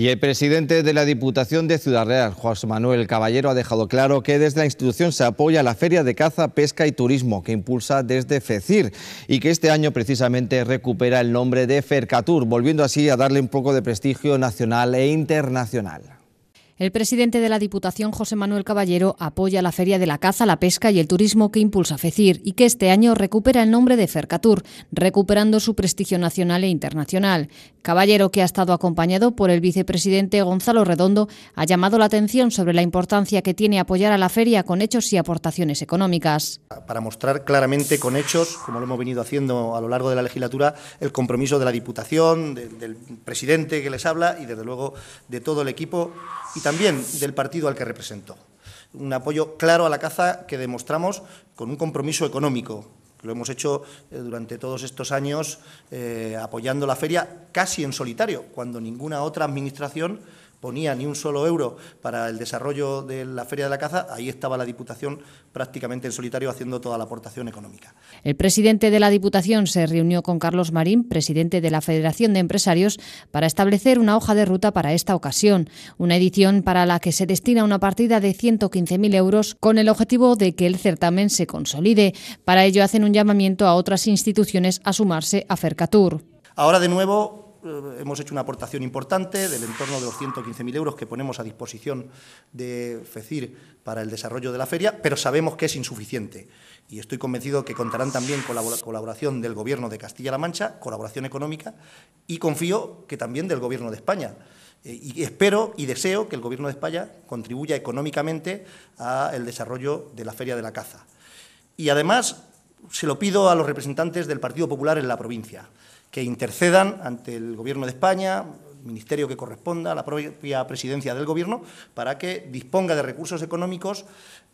Y el presidente de la Diputación de Ciudad Real, José Manuel Caballero, ha dejado claro que desde la institución se apoya la Feria de Caza, Pesca y Turismo, que impulsa desde FECIR, y que este año precisamente recupera el nombre de Fercatur, volviendo así a darle un poco de prestigio nacional e internacional. El presidente de la Diputación, José Manuel Caballero, apoya la Feria de la Caza, la Pesca y el Turismo que impulsa FECIR y que este año recupera el nombre de Fercatur, recuperando su prestigio nacional e internacional. Caballero, que ha estado acompañado por el vicepresidente Gonzalo Redondo, ha llamado la atención sobre la importancia que tiene apoyar a la feria con hechos y aportaciones económicas. Para mostrar claramente con hechos, como lo hemos venido haciendo a lo largo de la legislatura, el compromiso de la Diputación, del, presidente que les habla y, desde luego, de todo el equipo y también del partido al que represento. Un apoyo claro a la caza que demostramos con un compromiso económico. Lo hemos hecho eh, durante todos estos años eh, apoyando la feria casi en solitario, cuando ninguna otra administración ponía ni un solo euro para el desarrollo de la Feria de la Caza, ahí estaba la Diputación prácticamente en solitario haciendo toda la aportación económica. El presidente de la Diputación se reunió con Carlos Marín, presidente de la Federación de Empresarios, para establecer una hoja de ruta para esta ocasión, una edición para la que se destina una partida de 115.000 euros con el objetivo de que el certamen se consolide. Para ello hacen un llamamiento a otras instituciones a sumarse a Fercatur. Ahora de nuevo eh, hemos hecho una aportación importante del entorno de los 115.000 euros que ponemos a disposición de FECIR para el desarrollo de la feria, pero sabemos que es insuficiente. Y estoy convencido que contarán también con la colaboración del Gobierno de Castilla-La Mancha, colaboración económica, y confío que también del Gobierno de España. Eh, y espero y deseo que el Gobierno de España contribuya económicamente al desarrollo de la Feria de la Caza. Y además se lo pido a los representantes del Partido Popular en la provincia que intercedan ante el Gobierno de España, el ministerio que corresponda, la propia presidencia del Gobierno, para que disponga de recursos económicos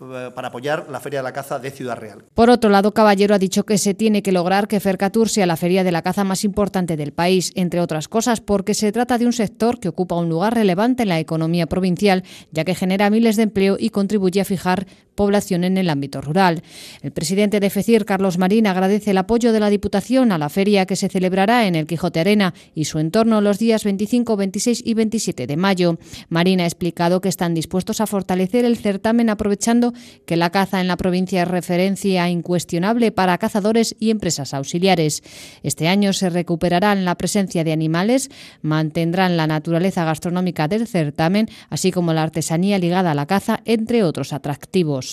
eh, para apoyar la Feria de la Caza de Ciudad Real. Por otro lado, Caballero ha dicho que se tiene que lograr que Fercatur sea la feria de la caza más importante del país, entre otras cosas porque se trata de un sector que ocupa un lugar relevante en la economía provincial, ya que genera miles de empleo y contribuye a fijar población en el ámbito rural. El presidente de FECIR, Carlos Marín, agradece el apoyo de la Diputación a la feria que se celebrará en el Quijote Arena y su entorno los días 25, 26 y 27 de mayo. Marín ha explicado que están dispuestos a fortalecer el certamen aprovechando que la caza en la provincia es referencia incuestionable para cazadores y empresas auxiliares. Este año se recuperarán la presencia de animales, mantendrán la naturaleza gastronómica del certamen, así como la artesanía ligada a la caza, entre otros atractivos.